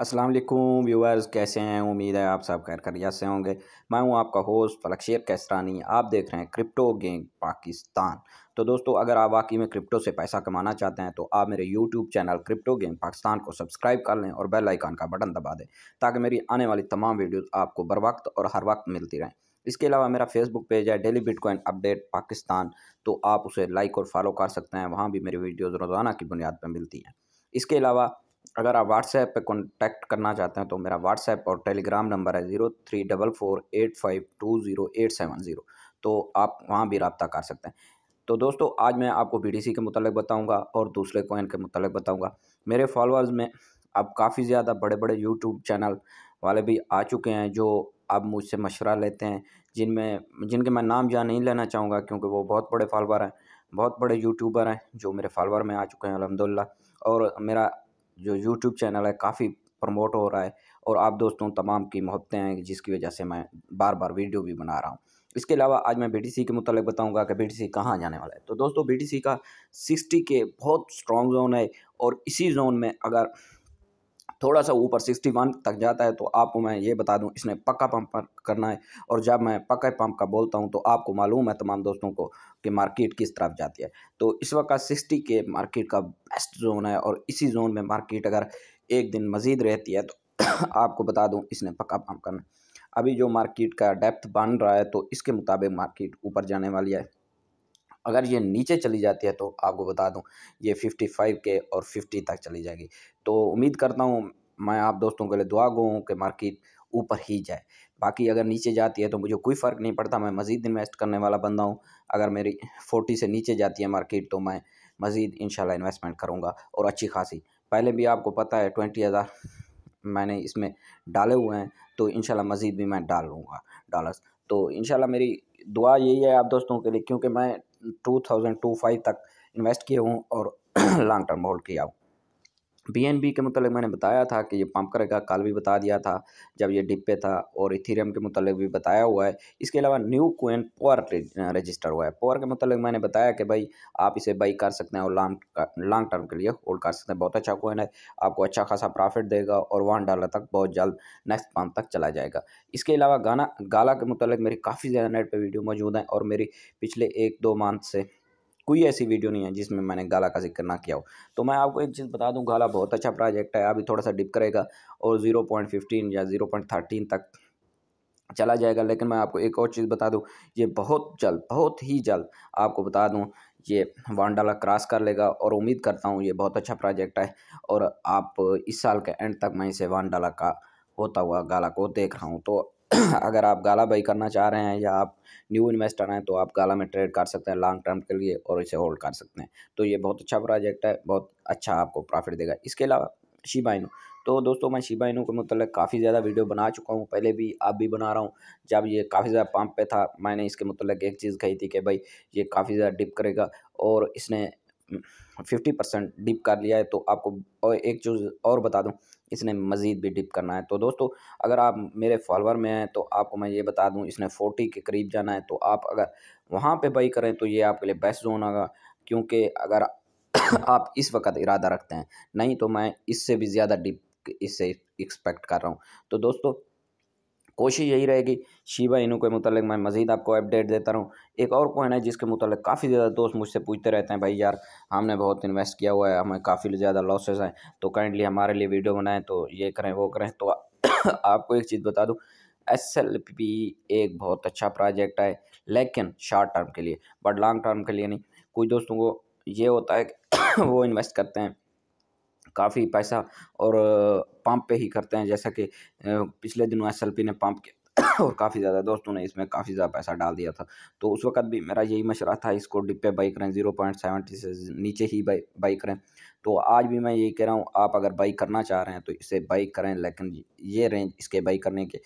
अस्सलाम वालेकुम व्यूअर्स कैसे हैं उम्मीद है आप सब खैर खरिया से होंगे मैं हूं आपका होस्ट फलकशेर कैसरानी आप देख रहे हैं क्रिप्टो गेंग पाकिस्तान तो दोस्तों अगर आप वाकई में क्रिप्टो से पैसा कमाना चाहते हैं तो आप मेरे YouTube channel crypto gang Pakistan को सब्सक्राइब कर लें और बेल आइकान का बटन दबा दें ताकि मेरी आने वाली तमाम वीडियोज़ आपको बर वक्त और हर वक्त मिलती रहें इसके अलावा मेरा फेसबुक पेज है डेली बिटकॉइन अपडेट पाकिस्तान तो आप उसे लाइक और फॉलो कर सकते हैं वहाँ भी मेरी वीडियोज़ रोज़ाना की बुनियाद पर मिलती हैं इसके अलावा अगर आप व्हाट्सएप पे कॉन्टैक्ट करना चाहते हैं तो मेरा व्हाट्सएप और टेलीग्राम नंबर है zero three double four eight five two zero eight seven zero तो आप वहाँ भी रबता कर सकते हैं तो दोस्तों आज मैं आपको बी के मतलब बताऊँगा और दूसरे कोइन के मतलब बताऊँगा मेरे फॉलोअर्स में अब काफ़ी ज़्यादा बड़े बड़े यूट्यूब चैनल वाले भी आ चुके हैं जो अब मुझसे मशवरा लेते हैं जिनमें जिनके मैं नाम जहाँ नहीं लेना चाहूँगा क्योंकि वो बहुत बड़े फॉलोअर हैं बहुत बड़े यूट्यूबर हैं जो मेरे फॉलोअर में आ चुके हैं अलहमदिल्ला और मेरा जो यूट्यूब चैनल है काफ़ी प्रमोट हो रहा है और आप दोस्तों तमाम की मोहब्बतें हैं जिसकी वजह से मैं बार बार वीडियो भी बना रहा हूँ इसके अलावा आज मैं बी के मतलब बताऊंगा कि बी कहाँ जाने वाला है तो दोस्तों बी का 60 के बहुत स्ट्रॉन्ग जोन है और इसी जोन में अगर थोड़ा सा ऊपर सिक्सटी वन तक जाता है तो आपको मैं ये बता दूं इसने पक्का पंप करना है और जब मैं पक्का पंप का बोलता हूं तो आपको मालूम है तमाम दोस्तों को कि मार्केट किस तरफ जाती है तो इस वक्त सिक्सटी के मार्केट का बेस्ट जोन है और इसी जोन में मार्केट अगर एक दिन मज़ीद रहती है तो आपको बता दूँ इसने पक्का पंप करना है अभी जो मार्केट का डेप्थ बन रहा है तो इसके मुताबिक मार्केट ऊपर जाने वाली है अगर ये नीचे चली जाती है तो आपको बता दूँ ये फिफ्टी फ़ाइव के और फिफ्टी तक चली जाएगी तो उम्मीद करता हूँ मैं आप दोस्तों के लिए दुआ गो हूँ कि मार्केट ऊपर ही जाए बाकी अगर नीचे जाती है तो मुझे कोई फ़र्क नहीं पड़ता मैं मज़ीद इन्वेस्ट करने वाला बंदा हूँ अगर मेरी फोर्टी से नीचे जाती है मार्केट तो मैं मज़ीद इन इन्वेस्टमेंट करूँगा और अच्छी खासी पहले भी आपको पता है ट्वेंटी हज़ार मैंने इसमें डाले हुए हैं तो इन मज़ीद भी मैं डालूँगा डॉलर्स तो इन मेरी दुआ यही है आप दोस्तों के लिए क्योंकि मैं टू टू थाउजेंड फाइव तक इन्वेस्ट किए हूँ और लॉन्ग टर्म होल्ड किया हूँ बी के मतलब मैंने बताया था कि ये पंप करेगा काल भी बता दिया था जब ये डिप पे था और इथेरियम के मतलब भी बताया हुआ है इसके अलावा न्यू कोइन पोअर रजिस्टर हुआ है पोअर के मतलब मैंने बताया कि भाई आप इसे बाई कर सकते हैं और लॉन्ग लॉन्ग टर्म के लिए होल्ड कर सकते हैं बहुत अच्छा कोइन है आपको अच्छा खासा प्रॉफिट देगा और वन डॉलर तक बहुत जल्द नेक्स्ट पंप तक चला जाएगा इसके अलावा गाना गाला के मतलब मेरी काफ़ी ज़्यादा नेट पर वीडियो मौजूद हैं और मेरी पिछले एक दो मंथ से कोई ऐसी वीडियो नहीं है जिसमें मैंने गाला का जिक्र ना किया हो तो मैं आपको एक चीज़ बता दूं गाला बहुत अच्छा प्रोजेक्ट है अभी थोड़ा सा डिप करेगा और ज़ीरो पॉइंट फिफ्टीन या ज़ीरो पॉइंट थर्टीन तक चला जाएगा लेकिन मैं आपको एक और चीज़ बता दूं ये बहुत जल्द बहुत ही जल्द आपको बता दूं ये वांडाला क्रॉस कर लेगा और उम्मीद करता हूँ ये बहुत अच्छा प्रोजेक्ट है और आप इस साल के एंड तक मैं इसे वांडाला का होता हुआ गाला को देख रहा हूँ तो अगर आप गाला बाई करना चाह रहे हैं या आप न्यू इन्वेस्टर हैं तो आप गाला में ट्रेड कर सकते हैं लॉन्ग टर्म के लिए और इसे होल्ड कर सकते हैं तो ये बहुत अच्छा प्रोजेक्ट है बहुत अच्छा आपको प्रॉफिट देगा इसके अलावा शिबा तो दोस्तों मैं शिबा के मतलब काफ़ी ज़्यादा वीडियो बना चुका हूँ पहले भी आप भी बना रहा हूँ जब ये काफ़ी ज़्यादा पंप पे था मैंने इसके मतलब एक चीज़ कही थी कि भाई ये काफ़ी ज़्यादा डिप करेगा और इसने फिफ्टी परसेंट डिप कर लिया है तो आपको और एक चीज़ और बता दूं इसने मज़ीद भी डिप करना है तो दोस्तों अगर आप मेरे फॉलोअर में हैं तो आपको मैं ये बता दूं इसने फोर्टी के करीब जाना है तो आप अगर वहाँ पे बाई करें तो ये आपके लिए बेस्ट जोन होगा क्योंकि अगर आप इस वक्त इरादा रखते हैं नहीं तो मैं इससे भी ज़्यादा डिप इससे एक्सपेक्ट कर रहा हूँ तो दोस्तों कोशिश यही रहेगी शिबा इनू के मतलब मैं मज़ीद आपको अपडेट देता रहूँ एक और कॉइन है जिसके मतलब काफ़ी ज़्यादा दोस्त मुझसे पूछते रहते हैं भाई यार हमने बहुत इन्वेस्ट किया हुआ है हमें काफ़ी ज़्यादा लॉसेज हैं तो काइंडली हमारे लिए वीडियो बनाएं तो ये करें वो करें तो आपको एक चीज़ बता दूँ एस एल पी एक बहुत अच्छा प्रोजेक्ट है लेकिन शॉर्ट टर्म के लिए बट लॉन्ग टर्म के लिए नहीं कुछ दोस्तों को ये होता है कि वो इन्वेस्ट करते हैं काफ़ी पैसा और पंप पे ही करते हैं जैसा कि पिछले दिनों एस ने पंप किया और काफ़ी ज़्यादा दोस्तों ने इसमें काफ़ी ज़्यादा पैसा डाल दिया था तो उस वक्त भी मेरा यही मशरा था इसको डिप बाई करें जीरो पॉइंट सेवेंटी से नीचे ही बाई बाई करें तो आज भी मैं यही कह रहा हूँ आप अगर बाई करना चाह रहे हैं तो इसे बाई करें लेकिन ये रेंज इसके बाई करने के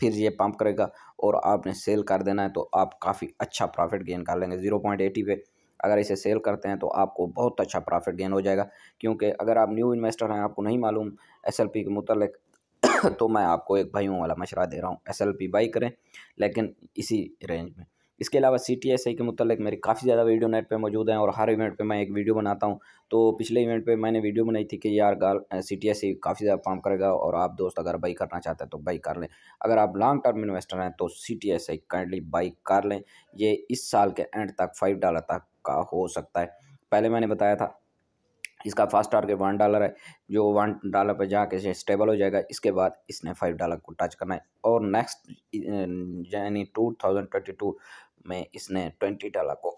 फिर ये पंप करेगा और आपने सेल कर देना है तो आप काफ़ी अच्छा प्रॉफिट गेन कर लेंगे ज़ीरो पॉइंट एटी पे अगर इसे सेल करते हैं तो आपको बहुत अच्छा प्रॉफिट गेन हो जाएगा क्योंकि अगर आप न्यू इन्वेस्टर हैं आपको नहीं मालूम एस एल पी के मुतलक तो मैं आपको एक भाइयों वाला मशरा दे रहा हूँ एस एल पी बाई करें लेकिन इसी रेंज में इसके अलावा सी टी एस आई के मतलब मेरी काफ़ी ज़्यादा वीडियो नेट पे मौजूद हैं और हर इवेंट पे मैं एक वीडियो बनाता हूँ तो पिछले इवेंट पे मैंने वीडियो बनाई थी कि यार गाल सी टी एस आई काफ़ी ज़्यादा काम करेगा और आप दोस्त अगर बाई करना चाहते हैं तो बाई कर लें अगर आप लॉन्ग टर्म इन्वेस्टर हैं तो C T S I kindly buy कर लें ये इस साल के एंड तक फाइव डॉलर तक आपका हो सकता है पहले मैंने बताया था इसका फास्ट टारगेट वन डॉलर है जो वन डॉलर पर जाके स्टेबल हो जाएगा इसके बाद इसने फाइव डॉलर को टच करना है और नेक्स्ट यानी टू थाउजेंड ट्वेंटी टू में इसने ट्वेंटी डॉलर को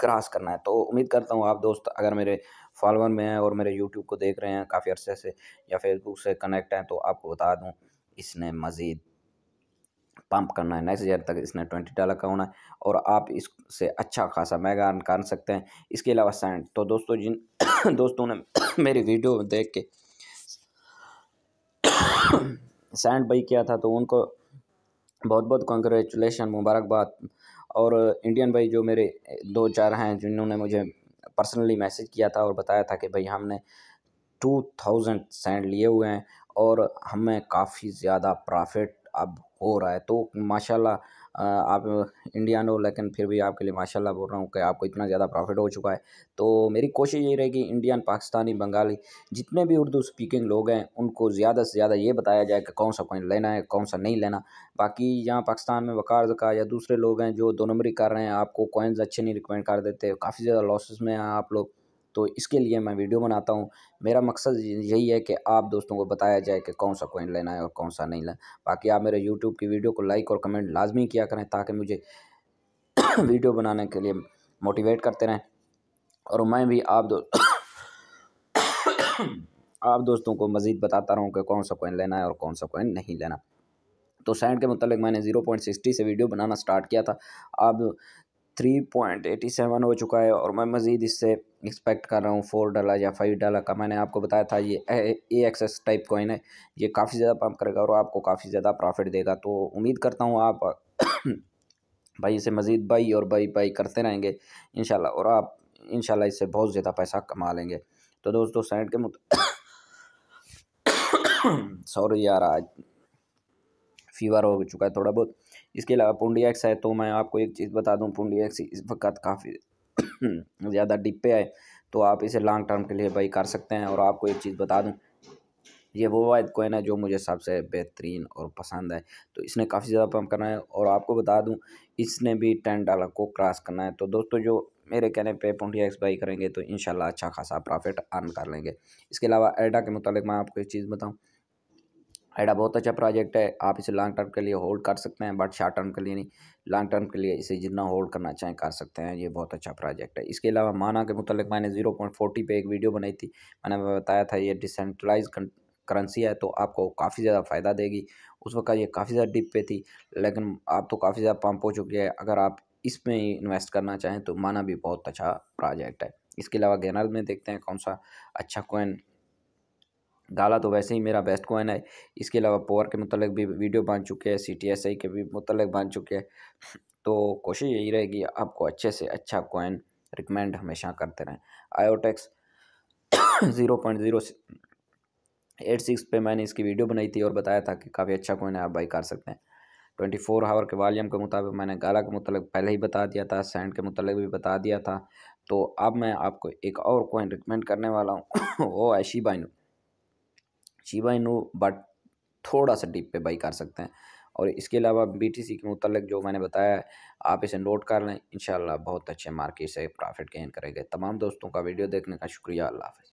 क्रॉस करना है तो उम्मीद करता हूँ आप दोस्त अगर मेरे फॉलोअर में हैं और मेरे यूट्यूब को देख रहे हैं काफ़ी अर्से से या फेसबुक से कनेक्ट हैं तो आपको बता दूँ इसने मज़ीद पंप करना है नेक्स्ट ईयर तक इसने ट्वेंटी डाल का होना है और आप इससे अच्छा खासा मेगा अर्न कर सकते हैं इसके अलावा सेंड तो दोस्तों जिन दोस्तों ने मेरी वीडियो देख के सेंड बाई किया था तो उनको बहुत बहुत कंग्रेचुलेशन मुबारकबाद और इंडियन भाई जो मेरे दो चार हैं जिन्होंने मुझे पर्सनली मैसेज किया था और बताया था कि भाई हमने टू थाउजेंड सेंड लिए हुए हैं और हमें काफ़ी ज़्यादा प्रॉफिट अब हो रहा है तो माशाल्लाह आप इंडियन हो लेकिन फिर भी आपके लिए माशाल्लाह बोल रहा हूँ कि आपको इतना ज़्यादा प्रॉफिट हो चुका है तो मेरी कोशिश यही रहेगी इंडियन पाकिस्तानी बंगाली जितने भी उर्दू स्पीकिंग लोग हैं उनको ज़्यादा से ज़्यादा ये बताया जाए कि कौन सा कॉइन लेना है कौन सा नहीं लेना बाकी यहाँ पाकिस्तान में वकार जका या दूसरे लोग हैं जो दो नंबरी कर रहे हैं आपको कॉइन्स अच्छे नहीं रिकमेंड कर देते काफ़ी ज़्यादा लॉसेस में हैं आप लोग तो इसके लिए मैं वीडियो बनाता हूँ मेरा मकसद यही है कि आप दोस्तों को बताया जाए कि कौन सा कॉइन लेना है और कौन सा नहीं लेना बाकी आप मेरे यूट्यूब की वीडियो को लाइक और कमेंट लाजमी किया करें ताकि मुझे वीडियो बनाने के लिए मोटिवेट करते रहें और मैं भी आप दो आप दोस्तों को मज़ीद बताता रहूँ कि कौन सा कॉइन लेना है और कौन सा कॉइन नहीं लेना तो सैंड के मतलब मैंने ज़ीरो पॉइंट सिक्सटी से वीडियो बनाना स्टार्ट किया था अब थ्री पॉइंट एटी सेवन हो चुका है और मैं मज़ीद इससे एक्सपेक्ट कर रहा हूँ फोर डॉलर या फाइव डॉलर का मैंने आपको बताया था ये ए एक्सेस टाइप कॉइन है ये काफ़ी ज़्यादा पम्प करेगा और आपको काफ़ी ज़्यादा प्रॉफिट देगा तो उम्मीद करता हूँ आप भाई इसे मज़ीद बाई और बाई बाई करते रहेंगे इन और आप इन इससे बहुत ज़्यादा पैसा कमा लेंगे तो दोस्तों सैंड के मुत सॉरी यार आज फीवर हो चुका है थोड़ा बहुत इसके अलावा पुंडियाक्स है तो मैं आपको एक चीज़ बता दूँ पुंडीएक्स इस वक्त काफ़ी ज़्यादा डिप पे है तो आप इसे लॉन्ग टर्म के लिए बाई कर सकते हैं और आपको एक चीज़ बता दूँ ये वो वायद कोइन है जो मुझे सबसे बेहतरीन और पसंद है तो इसने काफ़ी ज़्यादा पम्प करना है और आपको बता दूँ इसने भी टेन डॉलर को क्रॉस करना है तो दोस्तों जो मेरे कहने पे पोन्टी एक्स बाई करेंगे तो इनशाला अच्छा खासा प्रॉफिट अर्न कर लेंगे इसके अलावा एडा के मुतालिक मैं आपको एक चीज़ बताऊँ एडा बहुत अच्छा प्रोजेक्ट है आप इसे लॉन्ग टर्म के लिए होल्ड कर सकते हैं बट शॉर्ट टर्म के लिए नहीं लॉन्ग टर्म के लिए इसे जितना होल्ड करना चाहें कर सकते हैं ये बहुत अच्छा प्रोजेक्ट है इसके अलावा माना के मुतल मैंने जीरो पॉइंट फोर्टी पे एक वीडियो बनाई थी मैंने बताया था ये डिसेंट्रलाइज करेंसी है तो आपको काफ़ी ज़्यादा फ़ायदा देगी उस वक्त ये काफ़ी ज़्यादा डिप पे थी लेकिन आप तो काफ़ी ज़्यादा पम्प हो चुकी है अगर आप इसमें इन्वेस्ट करना चाहें तो माना भी बहुत अच्छा प्रोजेक्ट है इसके अलावा गैनर में देखते हैं कौन सा अच्छा कोइन गाला तो वैसे ही मेरा बेस्ट कॉइन है इसके अलावा पोअर के मतलब भी वीडियो बन चुके हैं सी टी एस आई के भी मतलब बन चुके हैं तो कोशिश यही रहेगी आपको अच्छे से अच्छा कॉइन रिकमेंड हमेशा करते रहें IoTeX zero point zero eight six पर मैंने इसकी वीडियो बनाई थी और बताया था कि काफ़ी अच्छा कॉइन है आप बाई कर सकते हैं ट्वेंटी फोर हावर के वॉल्यूम के मुताबिक मैंने गाला के मतलब पहले ही बता दिया था सैंड के मतलब भी बता दिया था तो अब मैं आपको एक और कॉइन रिकमेंड करने वाला हूँ वो ऐशी बाइनू चीबा इनू बट थोड़ा सा डीप पे बाई कर सकते हैं और इसके अलावा बी टी सी के मुतलक जो मैंने बताया है आप इसे नोट कर लें इन बहुत अच्छे मार्केट से प्रॉफिट गेन करेंगे तमाम दोस्तों का वीडियो देखने का शुक्रिया अल्लाह हाफ़